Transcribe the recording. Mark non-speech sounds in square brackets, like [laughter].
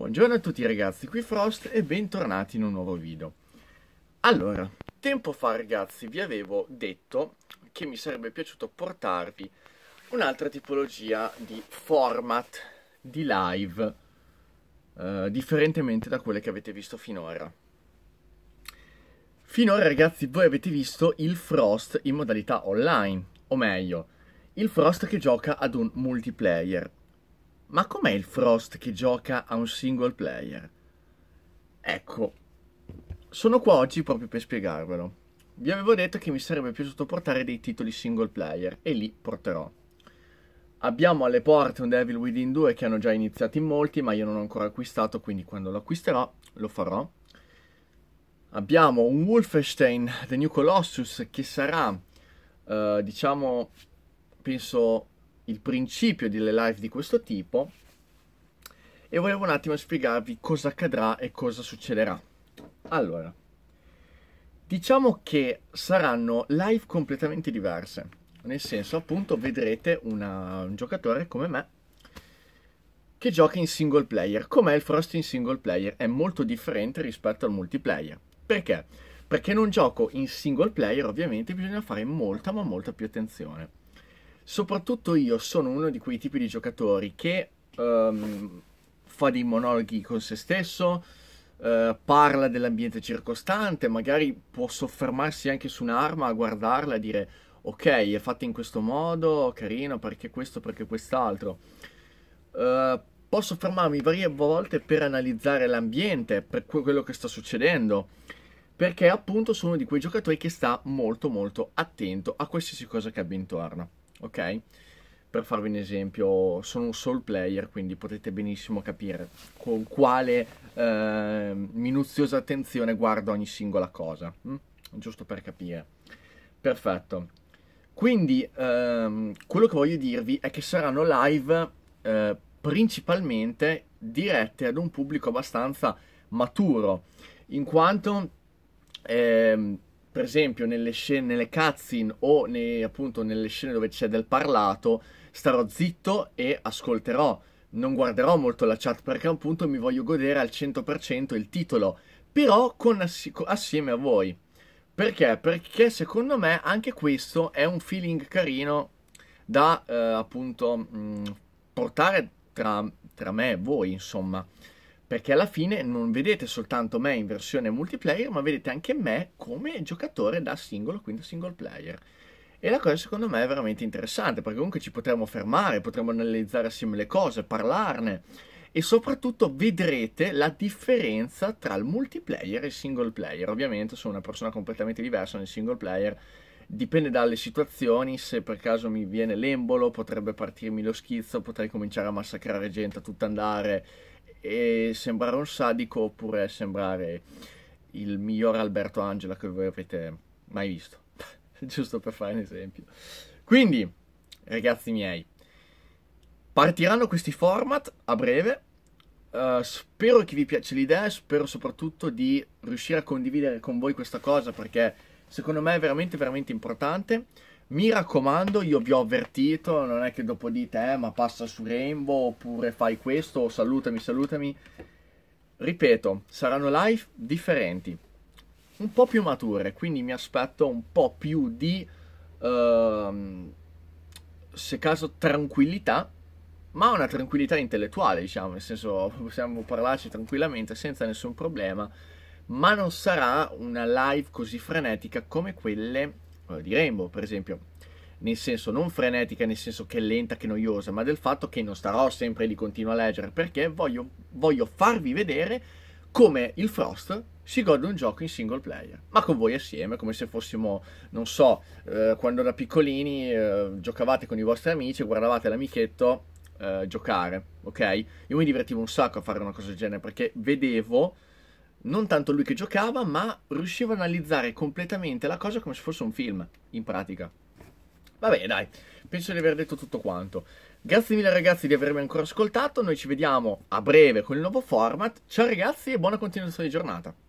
Buongiorno a tutti ragazzi, qui Frost e bentornati in un nuovo video. Allora, tempo fa ragazzi vi avevo detto che mi sarebbe piaciuto portarvi un'altra tipologia di format di live, eh, differentemente da quelle che avete visto finora. Finora ragazzi voi avete visto il Frost in modalità online, o meglio, il Frost che gioca ad un multiplayer, ma com'è il Frost che gioca a un single player? Ecco, sono qua oggi proprio per spiegarvelo. Vi avevo detto che mi sarebbe piaciuto portare dei titoli single player e li porterò. Abbiamo alle porte un Devil Within 2 che hanno già iniziato in molti, ma io non ho ancora acquistato, quindi quando lo acquisterò lo farò. Abbiamo un Wolfenstein The New Colossus che sarà, eh, diciamo, penso il principio delle live di questo tipo e volevo un attimo spiegarvi cosa accadrà e cosa succederà. Allora, diciamo che saranno live completamente diverse, nel senso appunto vedrete una, un giocatore come me che gioca in single player. Com'è il Frost in single player? È molto differente rispetto al multiplayer. Perché? Perché in un gioco in single player ovviamente bisogna fare molta ma molta più attenzione soprattutto io sono uno di quei tipi di giocatori che um, fa dei monologhi con se stesso, uh, parla dell'ambiente circostante, magari può soffermarsi anche su un'arma a guardarla e dire ok, è fatta in questo modo, carino, perché questo, perché quest'altro. Uh, eh, posso fermarmi varie volte per analizzare l'ambiente, per quello che sta succedendo, perché appunto sono uno di quei giocatori che sta molto molto attento a qualsiasi cosa che abbia intorno ok? Per farvi un esempio, sono un soul player, quindi potete benissimo capire con quale eh, minuziosa attenzione guardo ogni singola cosa, hm? giusto per capire. Perfetto. Quindi ehm, quello che voglio dirvi è che saranno live eh, principalmente dirette ad un pubblico abbastanza maturo, in quanto ehm, per esempio nelle scene, nelle cutscene o nei, appunto nelle scene dove c'è del parlato, starò zitto e ascolterò. Non guarderò molto la chat perché appunto mi voglio godere al 100% il titolo, però con, assieme a voi. Perché? Perché secondo me anche questo è un feeling carino da eh, appunto mh, mm, portare tra, tra me e voi, insomma perché alla fine non vedete soltanto me in versione multiplayer, ma vedete anche me come giocatore da singolo, quindi single player. E la cosa secondo me è veramente interessante, perché comunque ci potremo fermare, potremo analizzare assieme le cose, parlarne, e soprattutto vedrete la differenza tra il multiplayer e il single player. Ovviamente sono una persona completamente diversa nel single player, dipende dalle situazioni, se per caso mi viene l'embolo potrebbe partirmi lo schizzo, potrei cominciare a massacrare gente a tutt'andare e sembrare un sadico oppure sembrare il miglior Alberto Angela che voi avete mai visto, [laughs] giusto per fare un esempio. Quindi, ragazzi miei, partiranno questi format a breve. Uh, spero che vi piaccia l'idea e spero soprattutto di riuscire a condividere con voi questa cosa perché secondo me è veramente veramente importante mi raccomando, io vi ho avvertito, non è che dopo dite, eh, ma passa su Rainbow oppure fai questo, salutami, salutami. Ripeto, saranno live differenti, un po' più mature, quindi mi aspetto un po' più di, uh, se caso, tranquillità, ma una tranquillità intellettuale, diciamo, nel senso possiamo parlarci tranquillamente senza nessun problema, ma non sarà una live così frenetica come quelle eh, di Rainbow, per esempio. Nel senso non frenetica, nel senso che è lenta, che è noiosa, ma del fatto che non starò sempre di continuo a leggere, perché voglio, voglio farvi vedere come il Frost si gode un gioco in single player, ma con voi assieme, come se fossimo, non so, eh, quando da piccolini eh, giocavate con i vostri amici e guardavate l'amichetto eh, giocare, ok? Io mi divertivo un sacco a fare una cosa del genere perché vedevo non tanto lui che giocava, ma riusciva a analizzare completamente la cosa come se fosse un film, in pratica. Vabbè, dai, penso di aver detto tutto quanto. Grazie mille ragazzi di avermi ancora ascoltato, noi ci vediamo a breve con il nuovo format. Ciao ragazzi e buona continuazione di giornata.